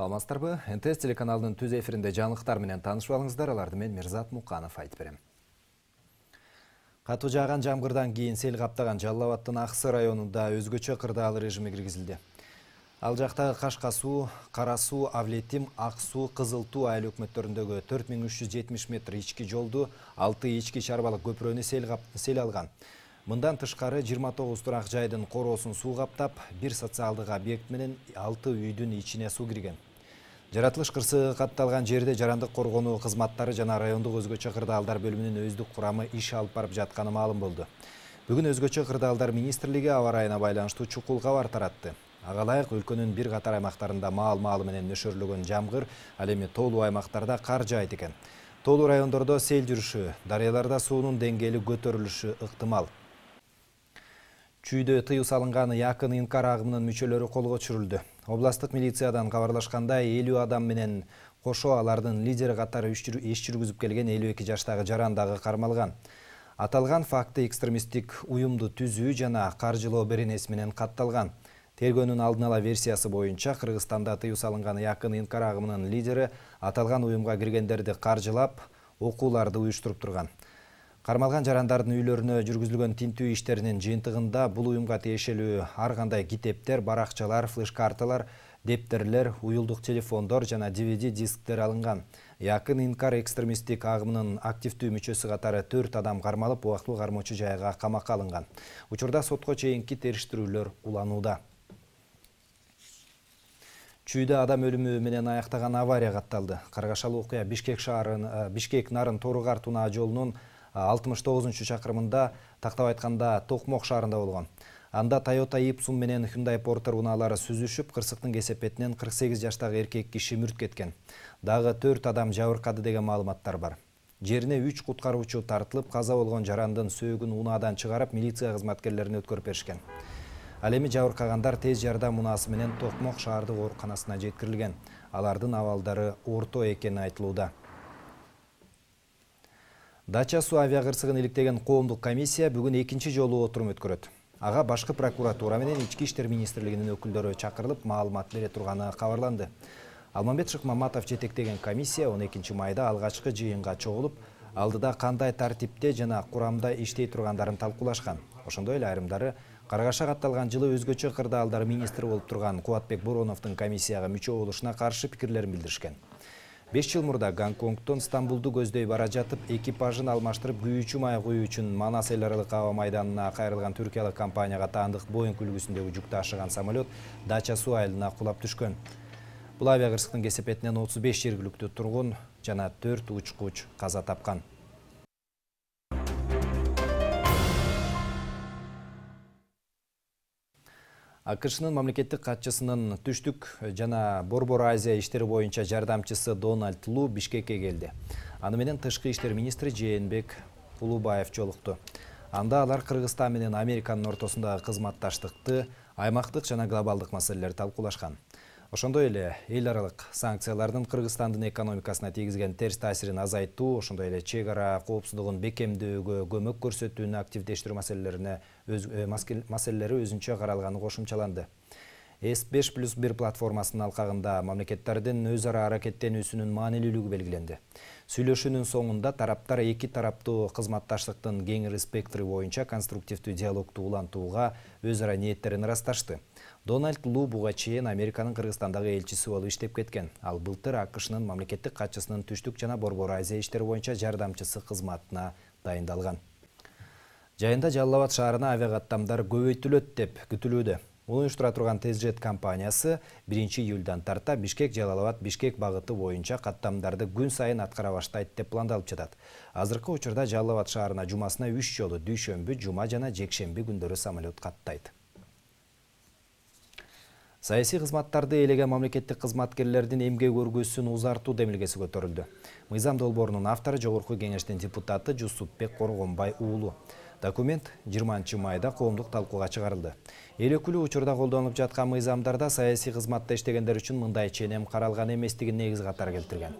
саламатсыздарбы нтс телеканалынын түз эфиринде жаңылыктар менен таанышып алыңыздар аларды мен мирзат муканов айтып берем катуу жааган жамгырдан кийин сел каптаган жалал абаддын аксы районунда өзгөчө кырдаал режими киргизилди ал жактагы кашка суу кара суу авлетим ак суу кызыл туу айыл өкмөттөрүндөгү төрт миң үч жүз жетимиш метр ички жолду алты ички чарбалык көпүрөнү сел алган мындан тышкары жыйырма тогуз турак жайдын короосун суу каптап бир социалдык объект менен алты үйдүн ичине суу кирген жаратылыш кырсыгы катталган жерде жарандык коргонуу кызматтары жана райондук өзгөчө кырдаалдар бөлүмүнүн өздүк курамы иш алып барып жатканы маалым болду бүгүн өзгөчө кырдаалдар министрлиги аба ырайына байланыштуу чукул кабар таратты ага ылайык өлкөнүн бир катар аймактарында маал маалы менен нөшөрлөгөн жамгыр ал эми тоолуу аймактарда кар жаайт экен тоолуу райондордо сел жүрүшү дарыяларда суунун деңгээли көтөрүлүшү ыктымал чүйдө тыюу салынган якын инкар агымынын мүчөлөрү колго түшүрүлдү областтык милициядан кабарлашкандай элүү адам менен кошо алардын лидери катары иш жүргүзүп келген элүү эки жаштагы жаран дагы кармалган аталган факты экстремисттик уюмду түзүү жана каржылоо беренеси менен катталган тергөөнүн алдын ала версиясы боюнча кыргызстанда тыюу салынган якын инкар агымынын лидери аталган уюмга киргендерди каржылап окууларды уюштуруп турган кармалган жарандардын үйлөрүнө жүргүзүлгөн тинтүү иштеринин жыйынтыгында бул уюмга тиешелүү ар кандай китептер баракчалар флеш карталар дептерлер уюлдук телефондор жана dvd дисктер алынган якын инкар экстремисттик агымынын активдүү мүчөсү катары төрт адам кармалып убактылуу кармоочу жайга камакка алынган учурда сотко чейинки териштирүүлөр уланууда чүйдө адам өлүмү менен аяктаган авария катталды каргашалуу окуя бишкек шаарыны э, бишкек нарын торугар тунаа жолунун алтымыш тогузунчу чакырымында тактап айтканда токмок шаарында болгон анда тойота ипсун менен hyundai портер унаалары сүзүшүп кырсыктын кесепетинен кырк сегиз жаштагы эркек киши мүрт кеткен дагы төрт адам жабыркады деген маалыматтар бар жерине үч куткаруучу тартылып каза болгон жарандын сөөгүн унаадан чыгарып милиция кызматкерлерине өткөрүп беришкен ал эми жабыркагандар тез жардам унаасы менен токмок шаардык ооруканасына жеткирилген алардын абалдары орто экени айтылууда дача суу авиа кырсыгын иликтеген коомдук комиссия бүгүн экинчи жолу отурум өткөрөт ага башкы прокуратура менен ички иштер министрлигинин өкүлдөрү чакырылып маалымат бере турганы кабарланды алмамбет шыкмаматов жетектеген комиссия он экинчи майда алгачкы жыйынга чогулуп алдыда кандай тартипте жана курамда иштей тургандарын талкуулашкан ошондой эле айрымдары каргаша катталган жылы өзгөчө кырдаалдар министри болуп турган кубатбек бороновдун комиссияга мүчө болушуна каршы пикирлерин билдиришкен беш жыл мурда гонконгтон стамбулду көздөй бара жатып экипажын алмаштырып күйүүчү май куюу үчүн манас эл аралык аба майданына кайрылган түркиялык компанияга таандык боинг үлгүсүндөгү жүк ташыган самолет дача суу айылына кулап түшкөн бул авиа кырсыктын кесепетинен отуз беш жергиликтүү тургун жана төрт учкуч каза тапкан акшнын мамлекеттик катчысынын түштүк э, жана борбор азия иштери боюнча жардамчысы дональд лу бишкекке келди аны менен тышкы иштер министри жээнбек улубаев жолукту анда алар кыргызстан менен американын ортосундагы кызматташтыкты аймактык жана глобалдык маселелерди талкуулашкан ошондой эле эл аралык санкциялардын кыргызстандын экономикасына тийгизген терс таасирин азайтуу ошондой эле чек ара коопсуздугун бекемдөөгө көмөк көрсөтүүнү активдештирүү маселелерине өз, э, маселелери өзүнчө каралганы кошумчаланды с беш плюс бир платформасынын алкагында мамлекеттердин өз ара аракеттенүүсүнүн маанилүүлүгү белгиленди сүйлөшүүнүн соңунда тараптар эки тараптуу кызматташтыктын кеңири спектри боюнча конструктивдүү диалогду улантууга өз ара ниеттерин ырасташты дональд лу буга чейин американын кыргызстандагы элчиси болуп иштеп кеткен ал былтыр акшнын мамлекеттик катчысынын түштүк жана борбор азия иштери боюнча жардамчысы кызматына дайындалган жайында жалал абад шаарына авиакаттамдар көбөйтүлөт деп күтүлүүдө уюштура турган тезжет компаниясы биринчи июлдан тарта бишкек жалал абад бишкек багыты боюнча каттамдарды күн сайын аткара баштайт деп пландалып жатат азыркы учурда жалал абад шаарына жумасына үч жолу дүйшөмбү жума жана жекшемби күндөрү самолет каттайт саясий кызматтарды ээлеген мамлекеттик кызматкерлердин эмгек өргүүсүн узартуу демилгеси көтөрүлдү мыйзам долбоорунун автору жогорку кеңештин депутаты жусупбек коргонбай уулу документ жыйырманчы майда коомдук талкууга чыгарылды эл өкүлү учурда колдонулуп жаткан мыйзамдарда саясий кызматта иштегендер үчүн мындай ченем каралган эместигин негиз катары келтирген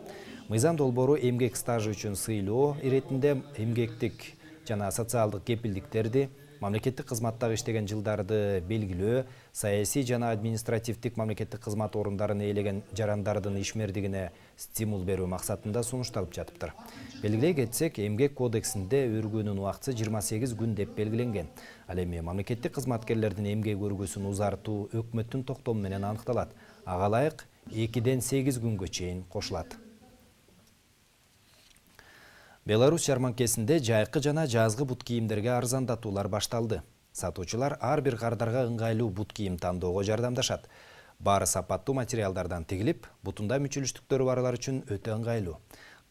мыйзам долбоору эмгек стажы үчүн сыйлоо иретинде эмгектик жана социалдык кепилдиктерди мамлекеттік қызматтағы іштеген жылдарды белгілі, саяси жана административтік мамлекеттік қызмат орындарын елеген жарандардың ишмердигине стимул беру мақсатында сунушталып жатыптыр. Белгілей кетсек, Эмгек кодексінде өргөнің уақытсы 28 күн деп белгіленген. Ал эми қызматкерлердің кызматкерлердин эмгек ұзарту узартуу өкмөттүн токтому менен аныкталат. Ага 8 күнгө чейин кошулат беларусь ярманкесінде жайқы жана жазғы бут кейімдерге арзандатулар башталды Сатучылар ар бир кардарга ыңгайлуу бут кийим тандоого жардамдашат Бары сапаттуу материалдардан тегіліп, бутунда мүчүлүштүктөрү барлар үшін өте ыңгайлуу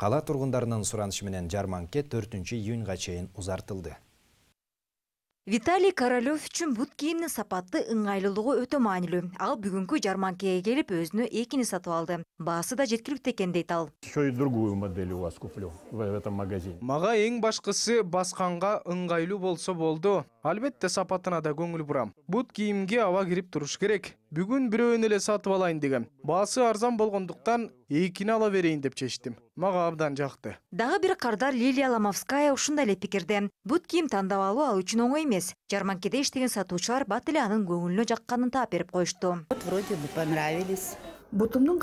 Қала тұрғындарының суранышы менен жарманке 4 июньга чейин ұзартылды. Виталий Королев үчүн бут кейімнің сапатты ыңгайлуулугу өтө маанилүү. Ал бүгүнкү жарманкеге келіп өзүнө экини сатып алды. Басы да жеткиликтүү экен дейт ал. Ещё и другую модель у вас куплю эң болсо албетте сапатына да көңүл бұрам. бут кейімге аба кирип туруш керек Бүгін бір эле сатып алайын деген. Басы арзан болгондуктан экини ала берейін деп чечтим Маға абдан жақты. Дағы бір қардар лилия ломовская ушундай эле пикирде бут кийим тандап алуу ал үчүн оңой эмес жарманкеде иштеген сатуучулар бат эле анын көңүлүнө жакканын таап берип коюшту вот вроде бы понравились бутумдун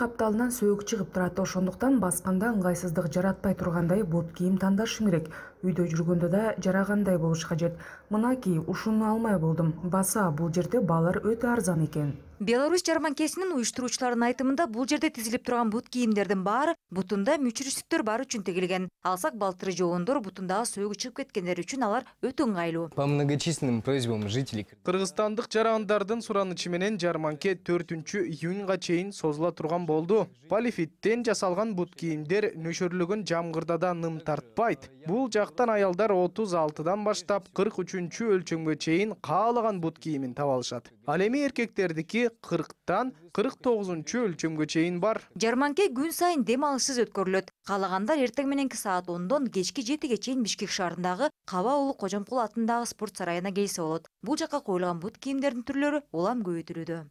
жаратпай тұрғандай бут кейім тандашым керек үйдө жүргөндө да жарагандай болуш кажет мынакей ушуну алмай болдум баса бул жерде баалар өтө арзан экен беларусь жарманкесинин уюштуруучуларынын айтымында бул жерде тизилип турган бут кийимдердин баары бутунда мүчүрсүктөр бар үчүн тигилген алсак балтыры жоондор бутундагы сөөгү чыгып кеткендер үчүн алар өтө ыңгайлуу по многочисленным просьбам жителей кыргызстандык жарандардын суранычы менен жарманке төртүнчү июньга чейин созула турган болду полифиттен жасалган бут кийимдер нөшөрлөгөн жамгырда да ным тартпайт бул жак Сондықтан аялдар 36-дан баштап 43 чі өлчөмгө чейін каалаган бұт кейімін тавалышады. Алеми ал эми 40тан 49 чі өлчөмгө чейін бар жарманке гүн сайын демалысыз өткөрліт. Қалығандар каалагандар эртең саат 10дон кечки 7ге чейин бишкек шаарындагы каба кожомкул атындагы спорт сарайына келсе олыд. Бұл жақа коюлган бут кийимдердин түрлері улам көбөйтүлүүдө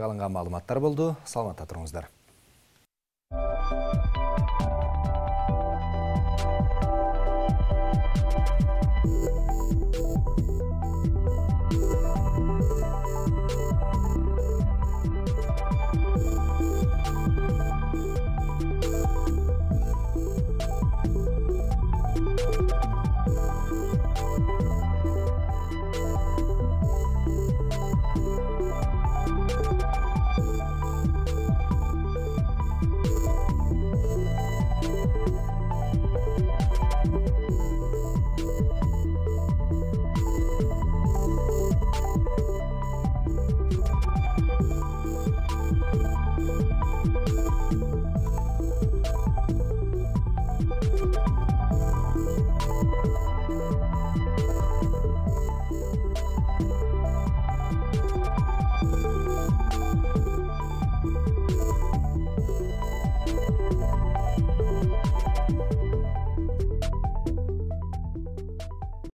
алынган маалыматтар